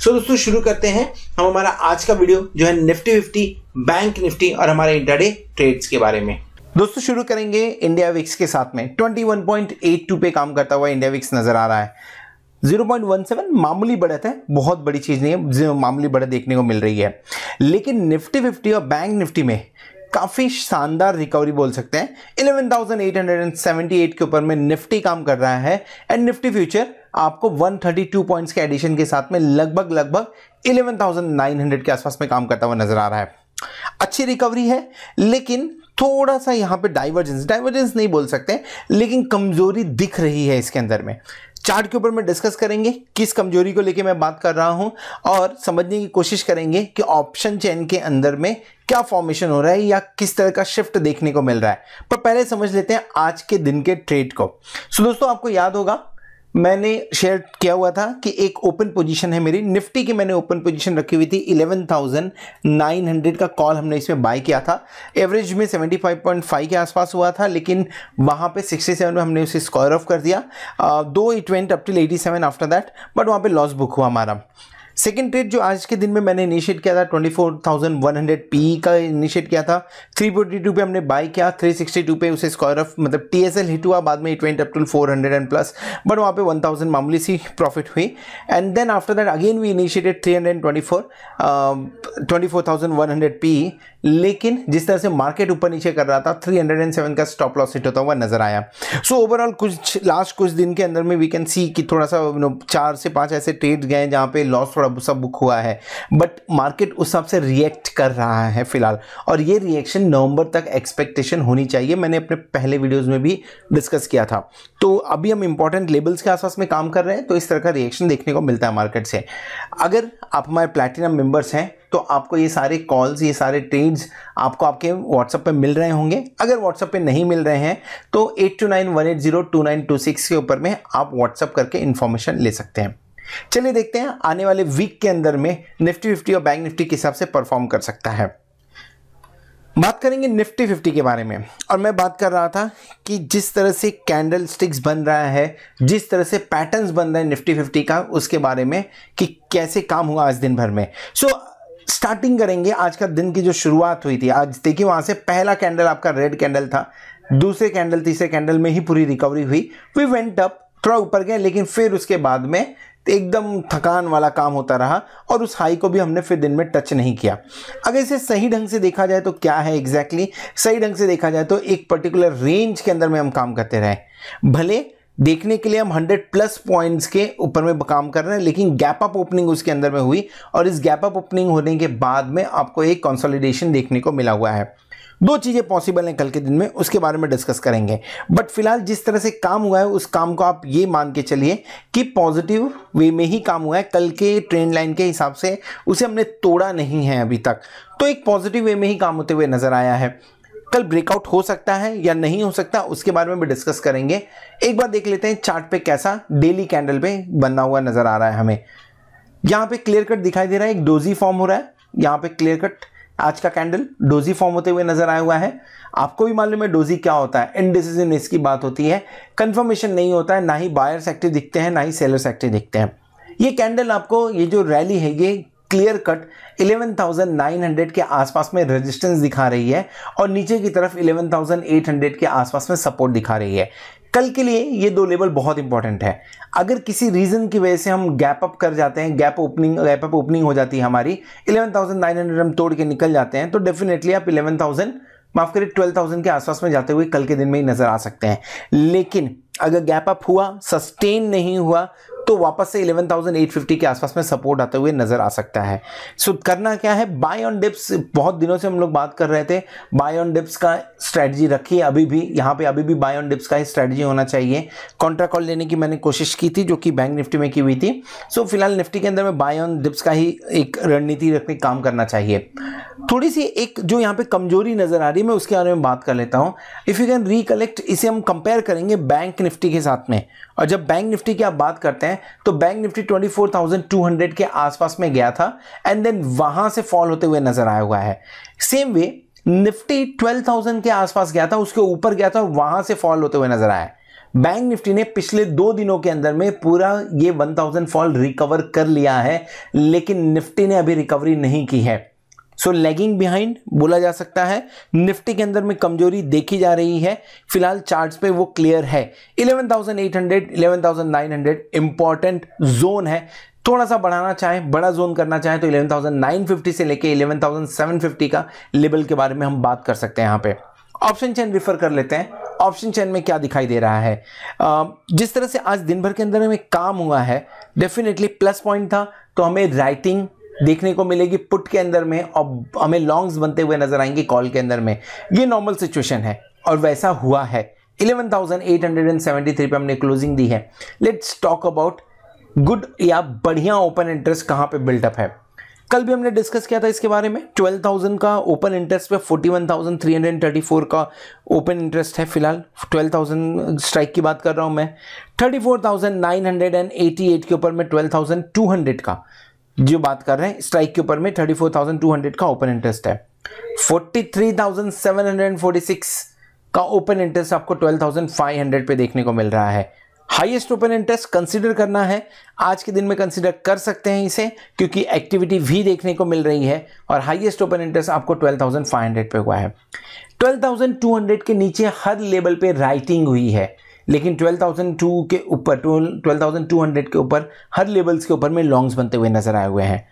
सो दोस्तों शुरू करते हैं हम हमारा आज का वीडियो जो है निफ्टी फिफ्टी बैंक निफ्टी और हमारे इंटरडे ट्रेड्स के बारे में दोस्तों शुरू करेंगे इंडिया विक्स के साथ में 21.82 पे काम करता हुआ इंडिया विक्स नजर आ रहा है 0.17 मामूली बढ़त है बहुत बड़ी चीज़ नहीं है मामूली बढ़त देखने को मिल रही है लेकिन निफ्टी फिफ्टी और बैंक निफ्टी में काफ़ी शानदार रिकवरी बोल सकते हैं 11,878 के ऊपर में निफ्टी काम कर रहा है एंड निफ्टी फ्यूचर आपको 132 पॉइंट्स के एडिशन के साथ में लगभग लगभग 11,900 के आसपास में काम करता हुआ नजर आ रहा है अच्छी रिकवरी है लेकिन थोड़ा सा यहां पे डाइवर्जेंस डाइवर्जेंस नहीं बोल सकते लेकिन कमजोरी दिख रही है इसके अंदर में चार्ट के ऊपर मैं डिस्कस करेंगे किस कमजोरी को लेके मैं बात कर रहा हूं और समझने की कोशिश करेंगे कि ऑप्शन चेन के अंदर में क्या फॉर्मेशन हो रहा है या किस तरह का शिफ्ट देखने को मिल रहा है पर पहले समझ लेते हैं आज के दिन के ट्रेड को सो दोस्तों आपको याद होगा मैंने शेयर किया हुआ था कि एक ओपन पोजीशन है मेरी निफ्टी की मैंने ओपन पोजीशन रखी हुई थी 11,900 का कॉल हमने इसमें बाय किया था एवरेज में 75.5 के आसपास हुआ था लेकिन वहाँ पे 67 में हमने उसे स्क्वायर ऑफ कर दिया दो it went up till 87 after that but वहाँ पे लॉस बुक हुआ हमारा सेकेंड ट्रेड जो आज के दिन में मैंने इनिशिएट किया था 24,100 पी का इनिशिएट किया था 342 पे हमने बाय किया 362 पे उसे स्क्वायर ऑफ मतलब टी एस हिट हुआ बाद में it went up to 400 and plus but वहाँ पे 1000 मामूली सी प्रॉफिट हुई and then after that again we initiated 324 twenty P लेकिन जिस तरह से मार्केट ऊपर नीचे कर रहा था 307 का स्टॉप लॉस हिट होता हुआ नजर आया सो so, ओवरऑल कुछ लास्ट कुछ दिन के अंदर में वी कैन सी कि थोड़ा सा चार से पाँच ऐसे ट्रेड गए जहाँ पे लॉस थोड़ा और सब बुक हुआ है बट मार्केट उस हिसाब से रिएक्ट कर रहा है फिलहाल और ये रिएक्शन नवंबर तक एक्सपेक्टेशन होनी चाहिए मैंने अपने पहले वीडियोस में भी डिस्कस किया था तो अभी हम इंपॉर्टेंट लेबल्स के आसपास में काम कर रहे हैं तो इस तरह का रिएक्शन देखने को मिलता है मार्केट से अगर आप हमारे प्लेटिनम मेंबर्स हैं तो आपको ये सारे कॉल्स ये सारे ट्रेड्स आपको आपके व्हाट्सएप पे मिल रहे होंगे अगर व्हाट्सएप पे नहीं मिल रहे हैं तो eight two nine one eight zero two nine two six के ऊपर में आप व्हाट्सएप करके इन्फॉर्मेशन ले सकते हैं चलिए देखते हैं आने वाले वीक के अंदर में निफ्टी फिफ्टी और बैंक निफ्टी के हिसाब से परफॉर्म कर सकता है बात करेंगे निफ्टी फिफ्टी के बारे में और मैं बात कर रहा था कि जिस तरह से कैंडल स्टिक्स बन रहा है जिस तरह से पैटर्न्स बन रहे हैं निफ्टी फिफ्टी का उसके बारे में कि कैसे काम हुआ आज दिन भर में सो स्टार्टिंग करेंगे आज का दिन की जो शुरुआत हुई थी आज देखिए वहाँ से पहला कैंडल आपका रेड कैंडल था दूसरे कैंडल तीसरे कैंडल में ही पूरी रिकवरी हुई वी वेंट अप थोड़ा ऊपर गए लेकिन फिर उसके बाद में एकदम थकान वाला काम होता रहा और उस हाई को भी हमने फिर दिन में टच नहीं किया अगर इसे सही ढंग से देखा जाए तो क्या है एग्जैक्टली exactly? सही ढंग से देखा जाए तो एक पर्टिकुलर रेंज के अंदर में हम काम करते रहे भले देखने के लिए हम 100 प्लस पॉइंट्स के ऊपर में काम कर रहे हैं लेकिन गैप अप ओपनिंग उसके अंदर में हुई और इस गैप अप ओपनिंग होने के बाद में आपको एक कंसोलिडेशन देखने को मिला हुआ है दो चीज़ें पॉसिबल हैं कल के दिन में उसके बारे में डिस्कस करेंगे बट फिलहाल जिस तरह से काम हुआ है उस काम को आप ये मान के चलिए कि पॉजिटिव वे में ही काम हुआ है कल के ट्रेंड लाइन के हिसाब से उसे हमने तोड़ा नहीं है अभी तक तो एक पॉजिटिव वे में ही काम होते हुए नज़र आया है कल ब्रेकआउट हो सकता है या नहीं हो सकता उसके बारे में भी डिस्कस करेंगे एक बार देख लेते हैं चार्ट पे कैसा डेली कैंडल पे बनना हुआ नजर आ रहा है हमें यहाँ पे क्लियर कट दिखाई दे रहा है एक डोजी फॉर्म हो रहा है यहाँ पे क्लियर कट आज का कैंडल डोजी फॉर्म होते हुए नजर आया हुआ है आपको भी मालूम है डोजी क्या होता है इनडिसीजन इसकी बात होती है कंफर्मेशन नहीं होता है ना ही बायर्स एक्टिव दिखते हैं ना ही सेलर्स एक्टिव दिखते हैं ये कैंडल आपको ये जो रैली है ये क्लियर कट 11,900 के आसपास में रेजिस्टेंस दिखा रही है और नीचे की तरफ 11,800 के आसपास में सपोर्ट दिखा रही है कल के लिए ये दो लेवल बहुत इंपॉर्टेंट है अगर किसी रीजन की वजह से हम गैप अप कर जाते हैं gap opening gap up opening हो जाती है हमारी 11,900 हम तोड़ के निकल जाते हैं तो डेफिनेटली आप 11,000 माफ करिए 12,000 के आसपास में जाते हुए कल के दिन में ही नजर आ सकते हैं लेकिन अगर गैप अप हुआ सस्टेन नहीं हुआ तो वापस से 11,850 के आसपास में सपोर्ट आते हुए नज़र आ सकता है सो so, करना क्या है बाय ऑन डिप्स बहुत दिनों से हम लोग बात कर रहे थे बाय ऑन डिप्स का स्ट्रेटजी रखिए अभी भी यहाँ पे अभी भी बाय ऑन डिप्स का ही स्ट्रेटजी होना चाहिए कॉन्ट्रा कॉल लेने की मैंने कोशिश की थी जो कि बैंक निफ्टी में की हुई थी सो so, फिलहाल निफ्टी के अंदर में बाय ऑन डिप्स का ही एक रणनीति रखने काम करना चाहिए थोड़ी सी एक जो यहाँ पे कमजोरी नज़र आ रही है मैं उसके बारे में बात कर लेता हूँ इफ़ यू कैन रिकलेक्ट इसे हम कंपेयर करेंगे बैंक निफ्टी के साथ में और जब बैंक निफ्टी की आप बात करते हैं तो बैंक निफ्टी 24,200 के आसपास में गया था एंड देन वहां से फॉल होते हुए नजर आया हुआ है सेम वे निफ्टी 12,000 के आसपास गया था उसके ऊपर गया था और वहां से फॉल होते हुए नजर आया बैंक निफ्टी ने पिछले दो दिनों के अंदर में पूरा ये 1000 फॉल रिकवर कर लिया है लेकिन निफ्टी ने अभी रिकवरी नहीं की है सो लैगिंग बिहाइंड बोला जा सकता है निफ्टी के अंदर में कमजोरी देखी जा रही है फिलहाल चार्ट्स पे वो क्लियर है 11,800 11,900 इंपॉर्टेंट जोन है थोड़ा सा बढ़ाना चाहें बड़ा जोन करना चाहें तो 11,950 से लेके 11,750 का लेवल के बारे में हम बात कर सकते हैं यहाँ पे ऑप्शन चेन रिफर कर लेते हैं ऑप्शन चेन में क्या दिखाई दे रहा है जिस तरह से आज दिन भर के अंदर में काम हुआ है डेफिनेटली प्लस पॉइंट था तो हमें राइटिंग देखने को मिलेगी पुट के अंदर में और हमें लॉन्ग्स बनते हुए नजर आएंगे कॉल के अंदर में ये नॉर्मल सिचुएशन है और वैसा हुआ है 11,873 पे हमने क्लोजिंग दी है लेट्स टॉक अबाउट गुड या बढ़िया ओपन इंटरेस्ट कहाँ पे बिल्टअप है कल भी हमने डिस्कस किया था इसके बारे में 12,000 का ओपन इंटरेस्ट पे 41,334 का ओपन इंटरेस्ट है फिलहाल 12,000 स्ट्राइक की बात कर रहा हूँ मैं 34,988 के ऊपर में 12,200 का जो बात कर रहे हैं स्ट्राइक के ऊपर में 34,200 का ओपन इंटरेस्ट है 43,746 का ओपन इंटरेस्ट आपको 12,500 पे देखने को मिल रहा है हाईएस्ट ओपन इंटरेस्ट कंसीडर करना है आज के दिन में कंसीडर कर सकते हैं इसे क्योंकि एक्टिविटी भी देखने को मिल रही है और हाईएस्ट ओपन इंटरेस्ट आपको 12,500 पे हुआ है 12,200 के नीचे हर लेवल पे राइटिंग हुई है लेकिन 12,002 के ऊपर 12,200 के ऊपर हर लेवल्स के ऊपर में लॉन्ग्स बनते हुए नजर आए हुए हैं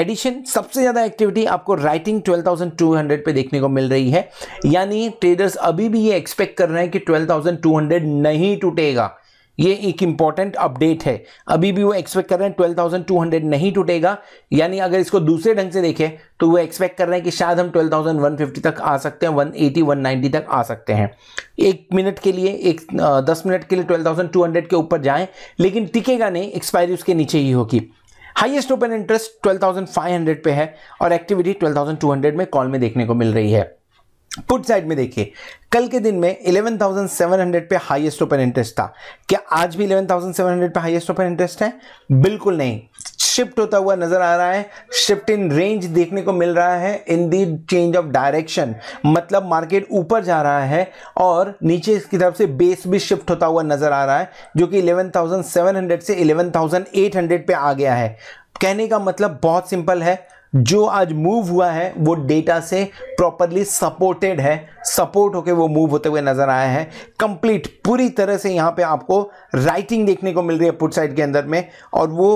एडिशन सबसे ज़्यादा एक्टिविटी आपको राइटिंग 12,200 पे देखने को मिल रही है यानी ट्रेडर्स अभी भी ये एक्सपेक्ट कर रहे हैं कि 12,200 नहीं टूटेगा ये एक इंपॉर्टेंट अपडेट है अभी भी वो एक्सपेक्ट कर रहे हैं ट्वेल्व थाउजेंड टू हंड्रेड नहीं टूटेगा यानी अगर इसको दूसरे ढंग से देखें तो वो एक्सपेक्ट कर रहे हैं कि शायद हम ट्वेल्व थाउजेंड वन फिफ्टी तक आ सकते हैं वन एटी वन नाइनटी तक आ सकते हैं एक मिनट के लिए एक दस मिनट के लिए ट्वेल्व थाउजेंड टू हंड्रेड के ऊपर जाएं लेकिन टिकेगा नहीं एक्सपायरी उसके नीचे ही होगी highest open interest thousand five hundred पे है और एक्टिविटी थाउजेंड टू हंड्रेड में कॉल में देखने को मिल रही है पुट साइड में देखिए कल के दिन में 11,700 पे हाईएस्ट ओपन इंटरेस्ट था क्या आज भी 11,700 पे हाईएस्ट ओपन इंटरेस्ट है बिल्कुल नहीं शिफ्ट होता हुआ नजर आ रहा है शिफ्ट इन रेंज देखने को मिल रहा है in the change of direction मतलब मार्केट ऊपर जा रहा है और नीचे इसकी तरफ से बेस भी शिफ्ट होता हुआ नजर आ रहा है जो कि 11,700 से 11,800 पे आ गया है कहने का मतलब बहुत सिंपल है जो आज मूव हुआ है वो डेटा से प्रॉपरली सपोर्टेड है सपोर्ट होके वो मूव होते हुए नजर आया है कंप्लीट पूरी तरह से यहाँ पे आपको राइटिंग देखने को मिल रही है पुट साइड के अंदर में और वो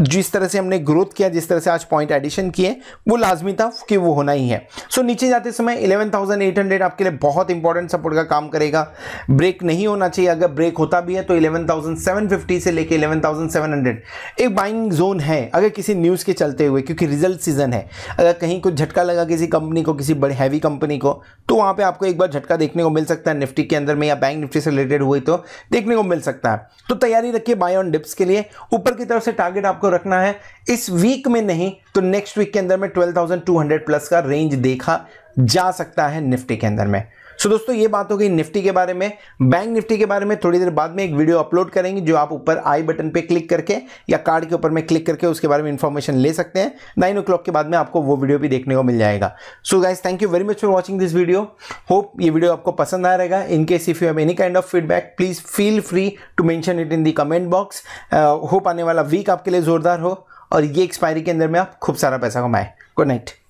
जिस तरह से हमने ग्रोथ किया जिस तरह से आज पॉइंट एडिशन किए वो लाजमी था कि वो होना ही है सो so, नीचे जाते समय 11,800 आपके लिए बहुत इंपॉर्टेंट सपोर्ट का काम करेगा ब्रेक नहीं होना चाहिए अगर ब्रेक होता भी है तो 11,750 से लेके 11,700 एक बाइंग जोन है अगर किसी न्यूज़ के चलते हुए क्योंकि रिजल्ट सीजन है अगर कहीं कुछ झटका लगा किसी कंपनी को किसी बड़े हैवी कंपनी को तो वहाँ पर आपको एक बार झटका देखने को मिल सकता है निफ्टी के अंदर में या बैंक निफ्टी से रिलेटेड हुई तो देखने को मिल सकता है तो तैयारी रखिए बाय ऑन डिप्स के लिए ऊपर की तरफ से टारगेट आपको आपको रखना है इस वीक में नहीं तो नेक्स्ट वीक के अंदर में 12,200 प्लस का रेंज देखा जा सकता है निफ्टी के अंदर में सो दोस्तों ये बात हो गई निफ्टी के बारे में बैंक निफ्टी के बारे में थोड़ी देर बाद में एक वीडियो अपलोड करेंगे जो आप ऊपर आई बटन पे क्लिक करके या कार्ड के ऊपर में क्लिक करके उसके बारे में इन्फॉर्मेशन ले सकते हैं नाइन ओ के बाद में आपको वो वीडियो भी देखने को मिल जाएगा so guys thank you very much for watching this video hope ये वीडियो आपको पसंद आ रहेगा in case if you have any kind of feedback please feel free to mention it in the comment box hope आने वाला week आपके लिए ज़ोरदार हो और ये एक्सपायरी के अंदर में आप खूब सारा पैसा कमाए गुड नाइट